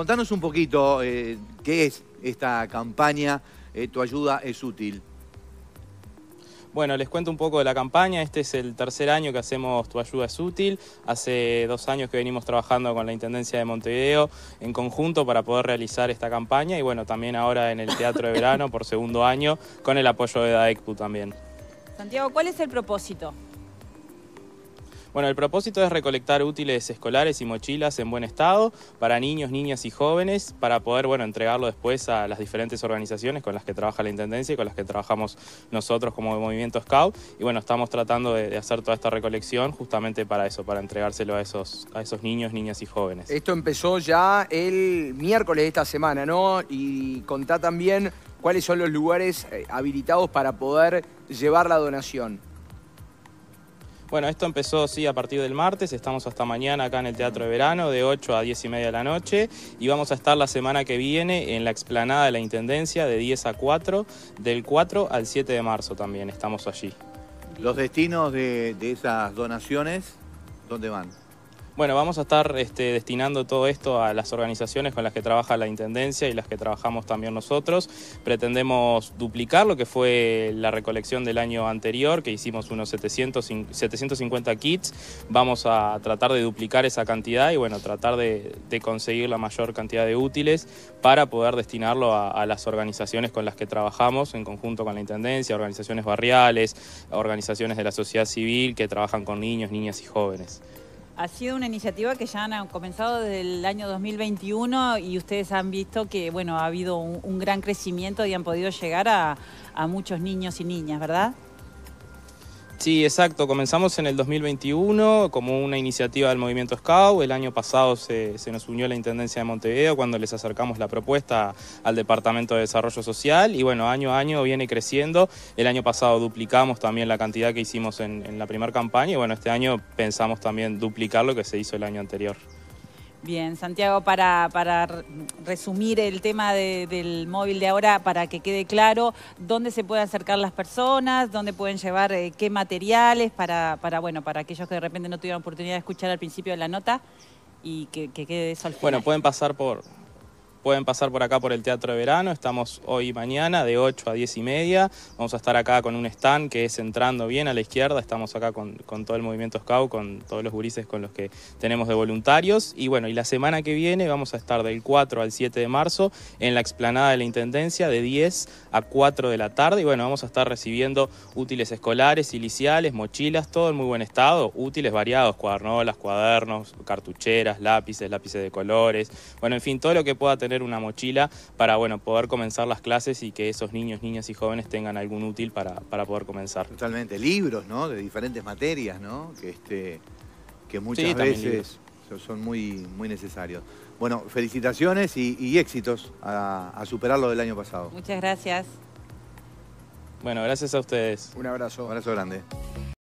Contanos un poquito eh, qué es esta campaña, eh, tu ayuda es útil. Bueno, les cuento un poco de la campaña. Este es el tercer año que hacemos Tu Ayuda es Útil. Hace dos años que venimos trabajando con la Intendencia de Montevideo en conjunto para poder realizar esta campaña y bueno, también ahora en el Teatro de Verano por segundo año con el apoyo de DAECPU también. Santiago, ¿cuál es el propósito? Bueno, el propósito es recolectar útiles escolares y mochilas en buen estado para niños, niñas y jóvenes para poder, bueno, entregarlo después a las diferentes organizaciones con las que trabaja la Intendencia y con las que trabajamos nosotros como Movimiento Scout. Y bueno, estamos tratando de, hacer toda esta recolección justamente para eso, para entregárselo a esos, a esos niños, niñas y jóvenes. Esto empezó ya el miércoles de esta semana, ¿no? Y contá también cuáles son los lugares eh, habilitados para poder llevar la donación. Bueno, esto empezó sí a partir del martes, estamos hasta mañana acá en el Teatro de Verano de 8 a 10 y media de la noche y vamos a estar la semana que viene en la explanada de la Intendencia de 10 a 4, del 4 al 7 de marzo también estamos allí. ¿Los destinos de, de esas donaciones, dónde van? Bueno, vamos a estar este, destinando todo esto a las organizaciones con las que trabaja la Intendencia y las que trabajamos también nosotros. Pretendemos duplicar lo que fue la recolección del año anterior, que hicimos unos 750 kits. Vamos a tratar de duplicar esa cantidad y bueno, tratar de, conseguir la mayor cantidad de útiles para poder destinarlo a, las organizaciones con las que trabajamos en conjunto con la Intendencia, organizaciones barriales, organizaciones de la sociedad civil que trabajan con niños, niñas y jóvenes. Ha sido una iniciativa que ya han comenzado desde el año 2021 y ustedes han visto que ha habido un, gran crecimiento y han podido llegar a muchos niños y niñas, ¿verdad? Sí, exacto. Comenzamos en el 2021 como una iniciativa del movimiento Scout. El año pasado se, se, nos unió la Intendencia de Montevideo cuando les acercamos la propuesta al Departamento de Desarrollo Social y bueno, año a año viene creciendo. El año pasado duplicamos también la cantidad que hicimos en, en la primera campaña y bueno, este año pensamos también duplicar lo que se hizo el año anterior. Bien, Santiago, para, resumir el tema del móvil de ahora, para que quede claro, ¿dónde se pueden acercar las personas? ¿Dónde pueden llevar eh, qué materiales? Para, bueno, para aquellos que de repente no tuvieron oportunidad de escuchar al principio de la nota y que, que quede eso al final. Bueno, pueden pasar por Pueden pasar por acá por el Teatro de Verano, estamos hoy y mañana de 8 a 10 y media. Vamos a estar acá con un stand que es entrando bien a la izquierda, estamos acá con, todo el movimiento Scout, con todos los gurises con los que tenemos de voluntarios. Y bueno, y la semana que viene vamos a estar del 4 al 7 de marzo en la explanada de la Intendencia de 10 a 4 de la tarde. Y bueno, vamos a estar recibiendo útiles escolares, iliciales, mochilas, todo en muy buen estado, útiles variados, cuadernolas, cuadernos, cartucheras, lápices, lápices de colores. Bueno, en fin, todo lo que pueda tener una mochila para bueno, poder comenzar las clases y que esos niños, niñas y jóvenes tengan algún útil para, poder comenzar. Totalmente, libros, ¿no? De diferentes materias, ¿no? Que, este, que muchas veces son muy, muy necesarios. Bueno, felicitaciones y, éxitos a, a superar lo del año pasado. Muchas gracias. Bueno, gracias a ustedes. Un abrazo. Un abrazo grande.